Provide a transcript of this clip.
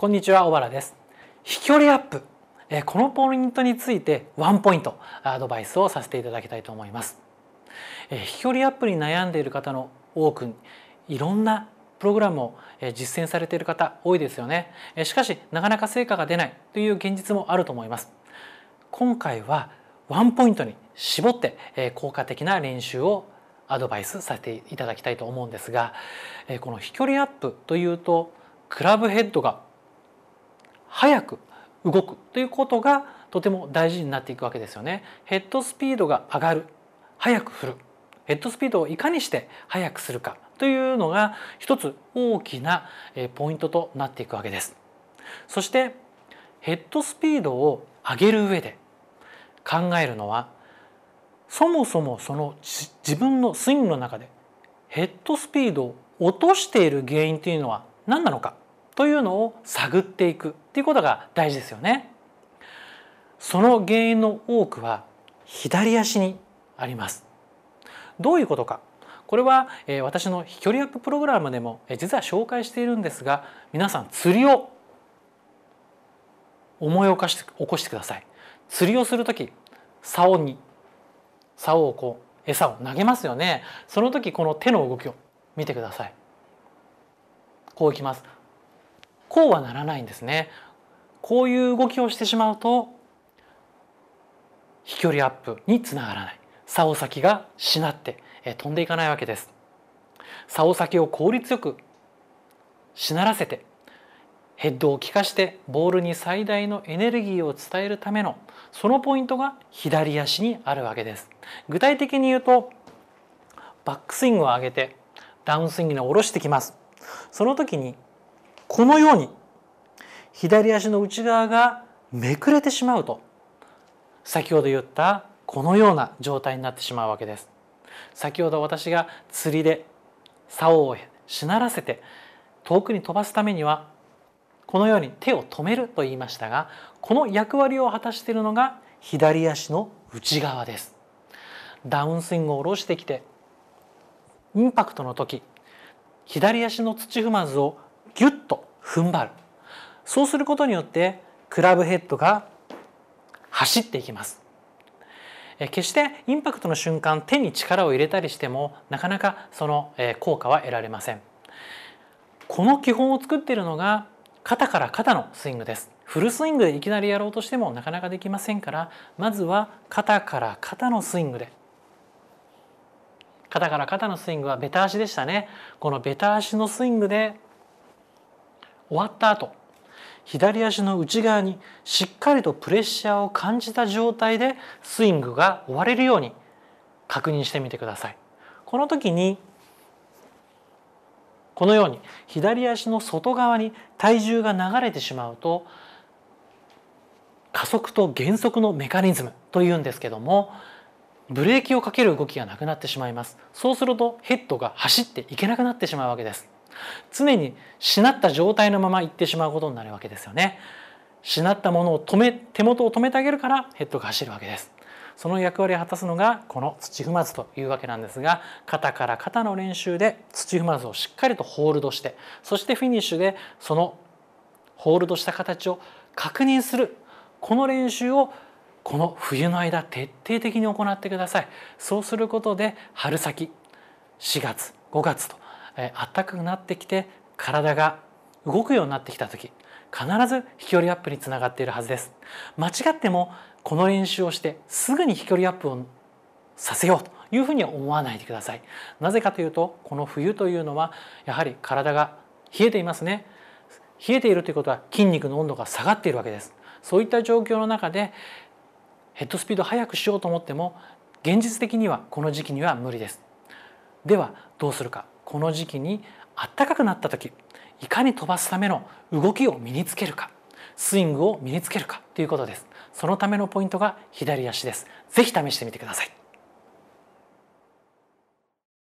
こんにちは小原です飛距離アップこのポイントについてワンポイントアドバイスをさせていただきたいと思います飛距離アップに悩んでいる方の多くいろんなプログラムを実践されている方多いですよねしかしなかなか成果が出ないという現実もあると思います今回はワンポイントに絞って効果的な練習をアドバイスさせていただきたいと思うんですがこの飛距離アップというとクラブヘッドが早く動くということがとても大事になっていくわけですよね。ヘッドスピードが上がる早く振るヘッドスピードをいかにして速くするかというのが一つ大きなポイントとなっていくわけです。そしてヘッドスピードを上げる上で考えるのはそもそもその自分のスイングの中でヘッドスピードを落としている原因というのは何なのかというのを探っていくっていうことが大事ですよね。その原因の多くは左足にあります。どういうことか。これは私の飛距離アッププログラムでも実は紹介しているんですが皆さん釣りを思い起こして起こしてください。釣りをする時竿に竿をこう餌を投げますよねその時この手の動きを見てくださいこういきますこうはならないんですね。こういう動きをしてしまうと飛距離アップにつながらない竿先がしなって飛んでいかないわけです竿先を効率よくしならせてヘッドを利かしてボールに最大のエネルギーを伝えるためのそのポイントが左足にあるわけです具体的に言うとバックスイングを上げてダウンスイングに下ろしてきますその時にこのように左足の内側がめくれてしまうと先ほど言ったこのような状態になってしまうわけです先ほど私が釣りで竿をしならせて遠くに飛ばすためにはこのように手を止めると言いましたがこの役割を果たしているのが左足の内側ですダウンスイングを下ろしてきてインパクトの時左足の土踏まずをギュッと踏ん張るそうすることによってクラブヘッドが走っていきます決してインパクトの瞬間手に力を入れたりしてもなかなかその効果は得られませんこの基本を作っているのが肩から肩のスイングですフルスイングでいきなりやろうとしてもなかなかできませんからまずは肩から肩のスイングで肩から肩のスイングはベタ足でしたねこのベタ足のスイングで終わった後左足の内側にしっかりとプレッシャーを感じた状態でスイングが終われるように確認してみてください。この時にこのように左足の外側に体重が流れてしまうと加速と減速のメカニズムというんですけどもブレーキをかける動きがなくなってしまいますそうするとヘッドが走っていけなくなってしまうわけです常にしなった状態のまま行ってしまうことになるわけですよねしなったものを止め手元を止めてあげるからヘッドが走るわけですその役割を果たすのがこの土踏まずというわけなんですが肩から肩の練習で土踏まずをしっかりとホールドしてそしてフィニッシュでそのホールドした形を確認するこの練習をこの冬の間徹底的に行ってくださいそうすることで春先4月5月と暖かくなってきて体が動くようになってきた時必ず飛距離アップにつながっているはずです間違ってもこの練習をしてすぐに飛距離アップをさせようというふうに思わないでくださいなぜかというとこの冬というのはやはり体が冷えていますね冷えているということは筋肉の温度が下がっているわけですそういった状況の中でヘッドスピードを速くしようと思っても現実的にはこの時期には無理ですではどうするかこの時期に暖かくなった時いかに飛ばすための動きを身につけるかスイングを身につけるかということですそのためのポイントが左足ですぜひ試してみてください